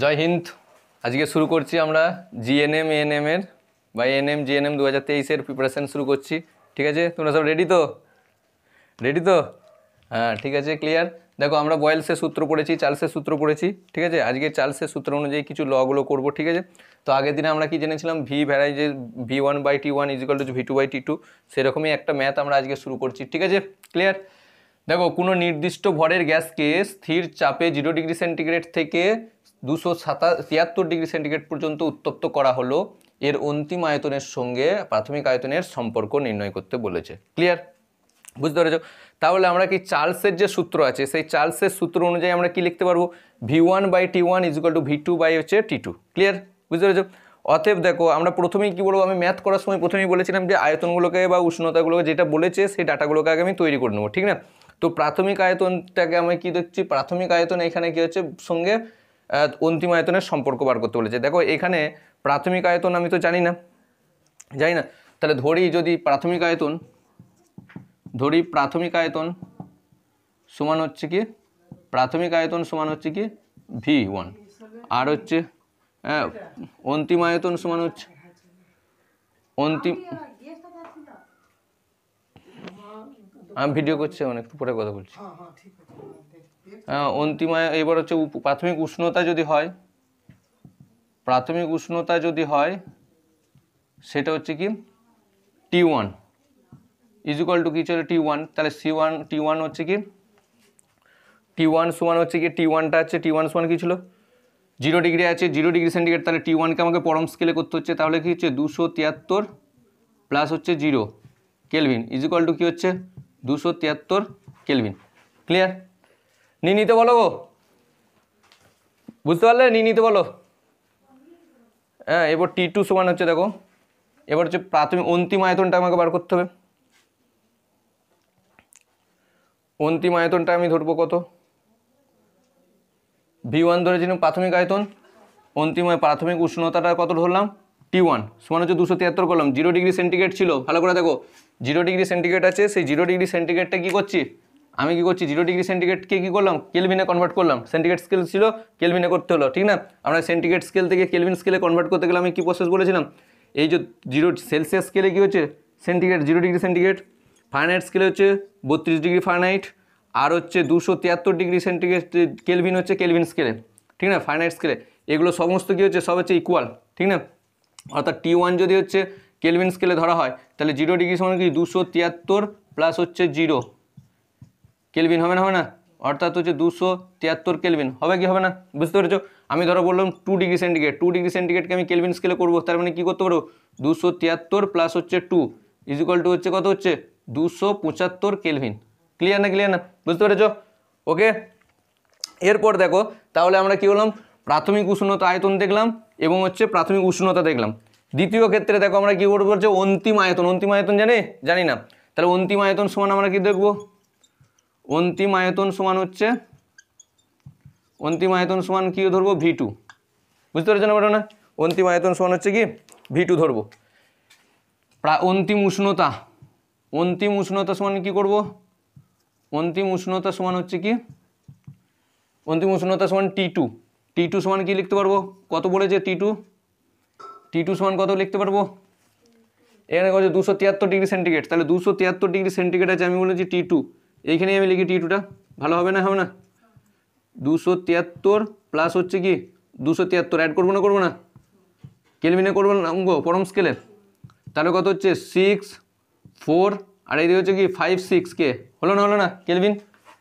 জয় হিন্দ আজকে শুরু করছি আমরা জিএনএম এএনএম এর বা এএনএম জিএনএম দু হাজার তেইশের প্রিপারেশান শুরু করছি ঠিক আছে তোমরা সব রেডি তো রেডি তো হ্যাঁ ঠিক আছে ক্লিয়ার দেখো আমরা বয়েলসের সূত্র পড়েছি চার্লসের সূত্র পড়েছি ঠিক আছে আজকে চার্লসের সূত্র অনুযায়ী কিছু লগুলো করবো ঠিক আছে তো আগের দিনে আমরা কি জেনেছিলাম ভি ভ্যারাই যে V one by T one is equal to V two by T two সেরকমই একটা ম্যাথ আমরা আজকে শুরু করছি ঠিক আছে ক্লিয়ার দেখো কোনো নির্দিষ্ট ভরের গ্যাসকে স্থির চাপে জিরো ডিগ্রি সেন্টিগ্রেড থেকে দুশো সাতা তিয়াত্তর ডিগ্রি সেন্টিগ্রেড পর্যন্ত উত্তপ্ত করা হলো এর অন্তিম আয়তনের সঙ্গে প্রাথমিক আয়তনের সম্পর্ক নির্ণয় করতে বলেছে ক্লিয়ার বুঝতে পেরেছ তাহলে আমরা কি চার্লসের যে সূত্র আছে সেই চার্লসের সূত্র অনুযায়ী আমরা কি লিখতে পারবো V one by T one is to V two by হচ্ছে টি টু ক্লিয়ার বুঝতে পেরেছ অতএব দেখো আমরা প্রথমেই কী বলবো আমি ম্যাথ করার সময় প্রথমেই বলেছিলাম যে আয়তনগুলোকে বা উষ্ণতাগুলোকে যেটা বলেছে সেই ডাটাগুলোকে আগে আমি তৈরি করে নেবো ঠিক না তো প্রাথমিক আয়তনটাকে আমি কি দেখছি প্রাথমিক আয়তন এখানে কি হচ্ছে সঙ্গে অন্তিম আয়তনের সম্পর্ক বার করতে বলেছে দেখো এখানে প্রাথমিক আয়তন আমি তো জানি না জানি না তাহলে ধরি যদি প্রাথমিক আয়তন ধরি প্রাথমিক আয়তন সমান হচ্ছে কি প্রাথমিক আয়তন সমান হচ্ছে কি ভি ওয়ান আর হচ্ছে হ্যাঁ অন্তিম আয়তন সমান হচ্ছে অন্তিম আমি ভিডিও করছি অনেক পরে কথা বলছি হ্যাঁ, হ্যাঁ, হ্যাঁ, অন্তিমায় এবার হচ্ছে প্রাথমিক উষ্ণতা যদি হয় প্রাথমিক উষ্ণতা যদি হয় সেটা হচ্ছে কি টি ওয়ান ইজিক্যাল টু কী চলে টি ওয়ান তাহলে সি ওয়ান টি ওয়ান হচ্ছে কি টি ওয়ান ওয়ান হচ্ছে কি টি ওয়ানটা আছে টি ওয়ান সমান কী ছিল জিরো ডিগ্রি আছে জিরো ডিগ্রি সেন্টিগ্রেড তাহলে টি ওয়ানকে আমাকে পরম স্কেলে করতে হচ্ছে তাহলে কী হচ্ছে দুশো তিয়াত্তর প্লাস হচ্ছে জিরো কেলভিন ইজিক্যাল টু কী হচ্ছে দুশো তিয়াত্তর কেলভিন ক্লিয়ার নিয়ে নিতে বলো গো বুঝতে পারলে নিয়ে নিতে বলো হ্যাঁ এবার টি টু সমান হচ্ছে দেখো এবার হচ্ছে প্রাথমিক অন্তিম আয়তনটা আমাকে বার করতে হবে অন্তিম আয়তনটা আমি ধরবো কত ভি ওয়ান ধরেছিলাম প্রাথমিক আয়তন অন্তিম প্রাথমিক উষ্ণতাটা কত ধরলাম টি ওয়ান সমান হচ্ছে দুশো তিয়াত্তর করলাম জিরো ডিগ্রি সেন্টিগ্রেড ছিল ভালো করে দেখো জিরো ডিগ্রি সেন্টিগ্রেড আছে সেই জিরো ডিগ্রি সেন্টিগ্রেডটা কী করছি আমি কি করছি জিরো ডিগ্রি সেন্টিগ্রেডকে কী করলাম কেলভিনে কনভার্ট করলাম সেন্টিগ্রেড স্কেল ছিল কেলভিনে করতে হলো ঠিক না আমরা সেন্টিগ্রেড স্কেল থেকে কেলভিন স্কেলে কনভার্ট করতে গেলে আমি কী প্রসেস বলেছিলাম এই যে জিরো সেলসিয়াস স্কেলে কী হচ্ছে centigrade zero degree centigrade Fahrenheit স্কেলে হচ্ছে বত্রিশ ডিগ্রি ফারেনহাইট আর হচ্ছে দুশো তিয়াত্তর ডিগ্রি সেন্টিগ্রেড কেলভিন হচ্ছে কেলভিন স্কেলে ঠিক না ফারেনহাইট স্কেলে এগুলো সমস্ত কী হচ্ছে সব হচ্ছে ইকুয়াল ঠিক না অর্থাৎ টি ওয়ান যদি হচ্ছে কেলভিন স্কেলে ধরা হয় তাহলে জিরো ডিগ্রি সমান কি দুশো তিয়াত্তর প্লাস হচ্ছে জিরো কেলভিন হবে না হবে না অর্থাৎ হচ্ছে দুশো তিয়াত্তর কেলভিন হবে কি হবে না বুঝতে পেরেছো আমি ধরো বললাম two degree centigrade two degree সেন্টিগ্রেডকে আমি কেলভিন স্কেলে করবো তার মানে কী করতে পারবো দুশো তিয়াত্তর প্লাস হচ্ছে টু ইজিক্যাল টু হচ্ছে কত হচ্ছে দুশো পঁচাত্তর কেলভিন ক্লিয়ার না ক্লিয়ার না বুঝতে পেরেছো ওকে এরপর দেখো তাহলে আমরা কি বললাম প্রাথমিক উষ্ণতা আয়তন দেখলাম এবং হচ্ছে প্রাথমিক উষ্ণতা দেখলাম দ্বিতীয় ক্ষেত্রে দেখো আমরা কী করবো হচ্ছে অন্তিম আয়তন অন্তিম আয়তন জানে জানি না তাহলে অন্তিম আয়তন সমান আমরা কি দেখবো অন্তিম আয়তন সমান হচ্ছে অন্তিম আয়তন সমান কী ধরবো ভি টু বুঝতে পারছেন না অন্তিম আয়তন সমান হচ্ছে কি ভি টু ধরবো অন্তিম উষ্ণতা অন্তিম উষ্ণতা সমান কি করব অন্তিম উষ্ণতা সমান হচ্ছে কি অন্তিম উষ্ণতা সমান টি টু টি টু সমান কী লিখতে পারবো কত বলেছে টি টু টি টু সমান কত লিখতে পারবো এখানে কত দুশো তিয়াত্তর ডিগ্রি সেন্টিগ্রেড তাহলে দুশো তিয়াত্তর ডিগ্রি সেন্টিগ্রেড আছে আমি বলেছি টি টু এইখানেই আমি লিখি টি টুটা ভালো হবে না হবে না দুশো তিয়াত্তর প্লাস হচ্ছে কি দুশো তিয়াত্তর অ্যাড করবো না করবো না কেলভিনে করবো না অঙ্গ পরম স্কেলের তাহলে কত হচ্ছে সিক্স ফোর আর দিকে হচ্ছে কি ফাইভ সিক্স কে হলো না হলো না কেলভিন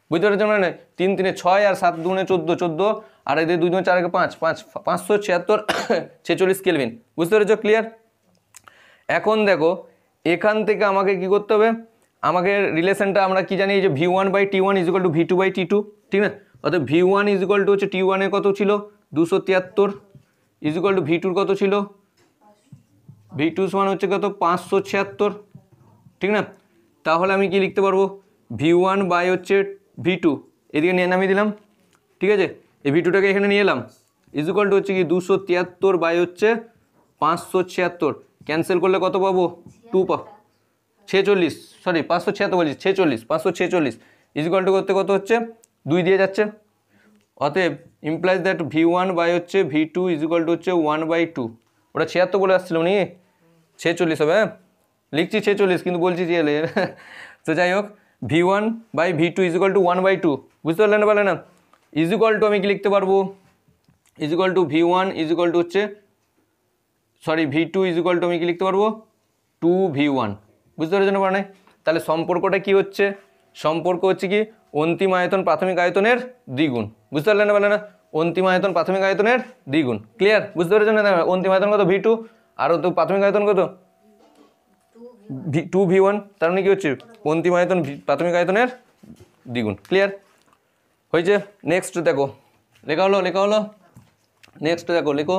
বুঝতে পারছো না মানে? তিন তিনে ছয় আর সাত দুনে চোদ্দো চোদ্দো আর এদের দুই চার চারকে পাঁচ পাঁচ পাঁচশো ছিয়াত্তর ছেচল্লিশ কেলভিন বুঝতে পেরেছো ক্লিয়ার এখন দেখো এখান থেকে আমাকে কি করতে হবে আমাকে রিলেশনটা আমরা কি জানি যে V one by T one is equal to V two by T two ঠিক না অর্থাৎ ভি ওয়ান ইজিক্যাল টু হচ্ছে টি ওয়ানের কত ছিল দুশো তিয়াত্তর ইজিক্যাল টু ভি টুর কত ছিল ভি টু সমান হচ্ছে কত পাঁচশো ছিয়াত্তর ঠিক না তাহলে আমি কি লিখতে পারবো ভি ওয়ান বাই হচ্ছে ভি টু এদিকে নিয়ে নামিয়ে দিলাম ঠিক আছে এই ভি টুটাকে এখানে নিয়ে এলাম ইজিক্যাল টু হচ্ছে কি দুশো তিয়াত্তর বাই হচ্ছে পাঁচশো ছিয়াত্তর ক্যান্সেল করলে কত পাবো টু পাবো ছেচল্লিশ সরি পাঁচশো ছিয়াত্তর ছেচল্লিশ পাঁচশো ছেচল্লিশ ইজিকল টু করতে কত হচ্ছে দুই দিয়ে যাচ্ছে অতএব implies that V one by হচ্ছে ভি টু ইজিকল টু হচ্ছে ওয়ান বাই টু ওটা ছিয়াত্তর বলে আসছিল উনি ছেচল্লিশ হবে হ্যাঁ লিখছি ছেচল্লিশ কিন্তু বলছি যে তো যাই হোক V one by V two equal to one by two বুঝতে পারলেন বলে না ইজিকল টু আমি কি লিখতে পারবো equal to V one equal to হচ্ছে sorry V two equal to আমি কি লিখতে পারবো টু ভি ওয়ান বুঝতে পেরেছেন মানে তাহলে সম্পর্কটা কি হচ্ছে সম্পর্ক হচ্ছে কি অন্তিম আয়তন প্রাথমিক আয়তনের দ্বিগুণ বুঝতে পারলেন না বলে না অন্তিম আয়তন প্রাথমিক আয়তনের দ্বিগুণ ক্লিয়ার বুঝতে পেরেছেন না অন্তিম আয়তন কত ভি টু আরও তো প্রাথমিক আয়তন কত ভি টু ভি ওয়ান তার মানে কী হচ্ছে অন্তিম আয়তন প্রাথমিক আয়তনের দ্বিগুণ ক্লিয়ার হয়েছে নেক্সট দেখো লেখা হলো লেখা হলো নেক্সট দেখো লেখো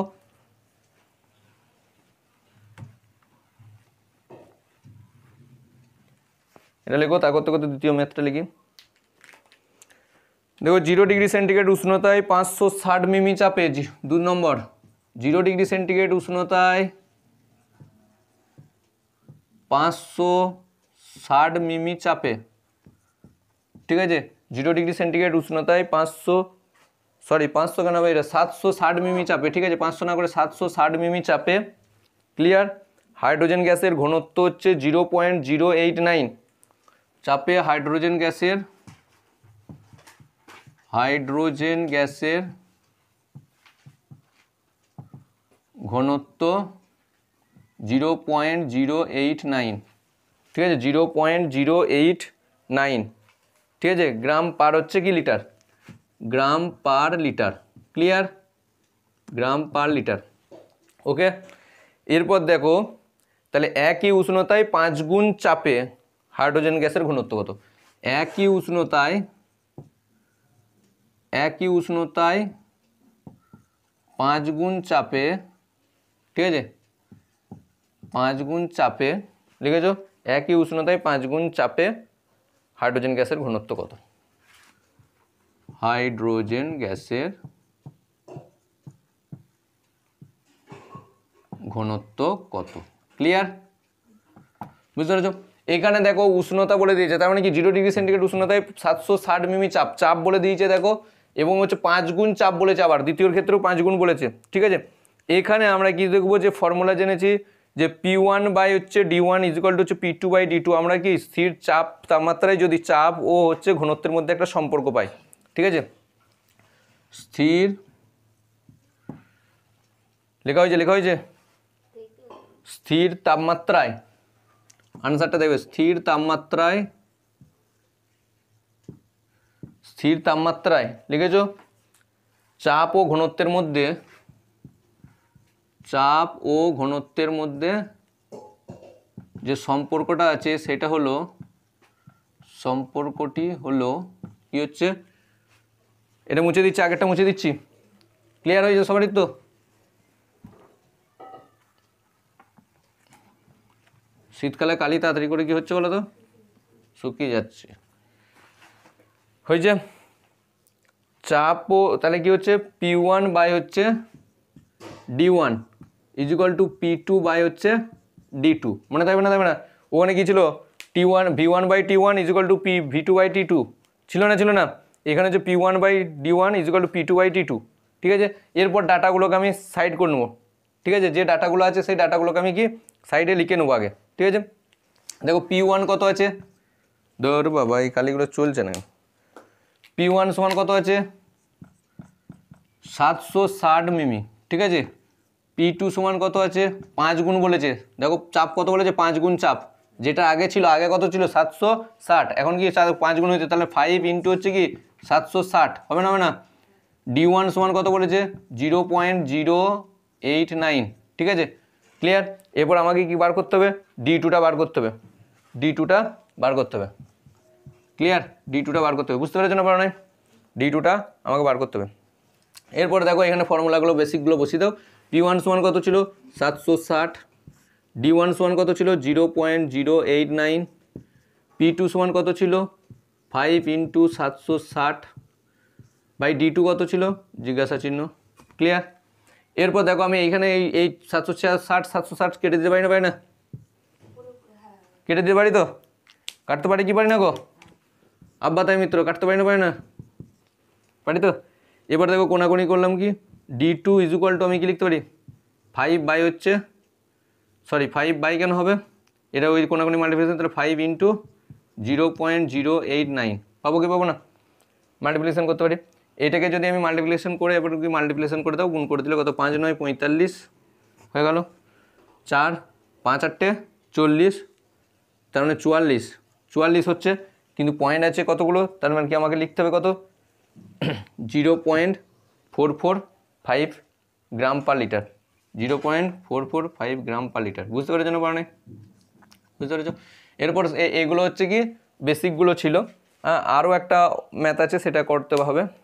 এটা লেখো তা করতে করতে দ্বিতীয় ম্যাথটা লিখি দেখো জিরো ডিগ্রি সেন্টিগ্রেড উষ্ণতায় পাঁচশো ষাট মিমি চাপে দু নম্বর জিরো ডিগ্রি সেন্টিগ্রেড উষ্ণতায় পাঁচশো ষাট মিমি চাপে ঠিক আছে জিরো ডিগ্রি সেন্টিগ্রেড উষ্ণতায় পাঁচশো সরি পাঁচশো কেন হবে এটা সাতশো ষাট মিমি চাপে ঠিক আছে পাঁচশো না করে সাতশো ষাট মিমি চাপে ক্লিয়ার হাইড্রোজেন গ্যাসের ঘনত্ব হচ্ছে zero point zero eight nine চাপে হাইড্রোজেন গ্যাসের হাইড্রোজেন গ্যাসের ঘনত্ব zero point zero eight nine ঠিক আছে zero point zero eight nine ঠিক আছে গ্রাম পার হচ্ছে কি litre gram per litre clear gram per litre okay এরপর দেখো তাহলে একই উষ্ণতায় পাঁচ গুণ চাপে হাইড্রোজেন গ্যাসের ঘনত্ব কত একই উষ্ণতায় একই উষ্ণতায় পাঁচ গুণ চাপে ঠিক আছে পাঁচ গুণ চাপে লিখেছ একই উষ্ণতায় পাঁচ গুণ চাপে হাইড্রোজেন গ্যাসের ঘনত্ব কত হাইড্রোজেন গ্যাসের ঘনত্ব কত ক্লিয়ার বুঝতে পেরেছ এখানে দেখো উষ্ণতা বলে দিয়েছে তার মানে কি জিরো ডিগ্রি সেন্টিগ্রেড উষ্ণতায় সাতশো ষাট মিমি চাপ চাপ বলে দিয়েছে দেখো এবং হচ্ছে পাঁচ গুণ চাপ বলেছে আবার দ্বিতীয় ক্ষেত্রেও পাঁচ গুণ বলেছে ঠিক আছে এখানে আমরা কি দেখবো যে ফর্মুলা জেনেছি যে পি ওয়ান বাই হচ্ছে ডি ওয়ান ইজিক্যাল টু হচ্ছে P two by D two আমরা কি স্থির চাপ তাপমাত্রায় যদি চাপ ও হচ্ছে ঘনত্বের মধ্যে একটা সম্পর্ক পাই ঠিক আছে স্থির লেখা হয়েছে লেখা হয়েছে স্থির তাপমাত্রায় আনসারটা দেখবে স্থির তাপমাত্রায় স্থির তাপমাত্রায় লিখেছ চাপ ও ঘনত্বের মধ্যে চাপ ও ঘনত্বের মধ্যে যে সম্পর্কটা আছে সেটা হলো সম্পর্কটি হলো কি হচ্ছে এটা মুছে দিচ্ছি আগেরটা মুছে দিচ্ছি ক্লিয়ার হয়েছে সবারই তো শীতকালে কালি তাড়াতাড়ি করে কী হচ্ছে বলো তো শুকিয়ে যাচ্ছে হয়েছে ও তাহলে কি হচ্ছে পি ওয়ান বাই হচ্ছে D one is equal to P two by হচ্ছে ডি টু মনে থাকবে না থাকবে না ওখানে কী ছিল T one V one by T one is equal to P V two by T two ছিল না ছিল না এখানে হচ্ছে P one by D one is equal to P two by T two ঠিক আছে এরপর ডাটাগুলোকে আমি সাইড করে নেবো ঠিক আছে যে ডাটাগুলো আছে সেই ডাটাগুলোকে আমি কি সাইডে লিখে নেবো আগে ঠিক আছে দেখো পি ওয়ান কত আছে ধর বাবা এই কালিগুলো চলছে না পি ওয়ান সমান কত আছে সাতশো ষাট মিমি ঠিক আছে পি টু সমান কত আছে পাঁচ গুণ বলেছে দেখো চাপ কত বলেছে পাঁচ গুণ চাপ যেটা আগে ছিল আগে কত ছিল সাতশো ষাট এখন কি পাঁচ গুণ হয়েছে তাহলে ফাইভ ইন্টু হচ্ছে কি সাতশো ষাট হবে না হবে না ডি ওয়ান সমান কত বলেছে zero point zero eight nine ঠিক আছে ক্লিয়ার এরপর আমাকে কি বার করতে হবে ডি টুটা বার করতে হবে ডি টুটা বার করতে হবে ক্লিয়ার ডি টুটা বার করতে হবে বুঝতে পেরেছেন পারো নয় ডি টুটা আমাকে বার করতে হবে এরপরে দেখো এখানে ফর্মুলাগুলো বেসিকগুলো বসিয়ে দাও পি ওয়ান সোয়ান কত ছিল সাতশো ষাট ডি ওয়ান সোয়ান কত ছিল zero point zero eight nine P two সোয়ান কত ছিল ফাইভ ইন্টু সাতশো ষাট বাই ডি টু কত ছিল জিজ্ঞাসা চিহ্ন ক্লিয়ার এরপর দেখো আমি এইখানে এই এই সাতশো ষাট সাতশো ষাট কেটে দিতে পারি না পারি না কেটে দিতে পারি তো কাটতে পারি কি পারি না গো আব্বা তাই মিত্র কাটতে পারি না পারি না পারি তো এবার দেখো কোনাকুনি করলাম কি D two is equal to আমি কি লিখতে পারি ফাইভ বাই হচ্ছে সরি ফাইভ বাই কেন হবে এটা ওই কোনাকুনি মাল্টিপ্লিকেশন তাহলে five into zero point zero eight nine পাবো কি পাবো না মাল্টিপ্লিকেশন করতে পারি এটাকে যদি আমি মাল্টিপ্লিকেশন করে এবার কি মাল্টিপ্লিকেশন করে দাও গুণ করে দিলে কত পাঁচ নয় পঁয়তাল্লিশ হয়ে গেল চার পাঁচ আটটে চল্লিশ তার মানে চুয়াল্লিশ চুয়াল্লিশ হচ্ছে কিন্তু পয়েন্ট আছে কতগুলো তার মানে কি আমাকে লিখতে হবে কত zero point four four five gram per litre zero point four four five gram per litre বুঝতে পেরেছো না পারে বুঝতে পেরেছো এরপর এগুলো হচ্ছে কি বেসিকগুলো ছিল হ্যাঁ আরও একটা ম্যাথ আছে সেটা করতে হবে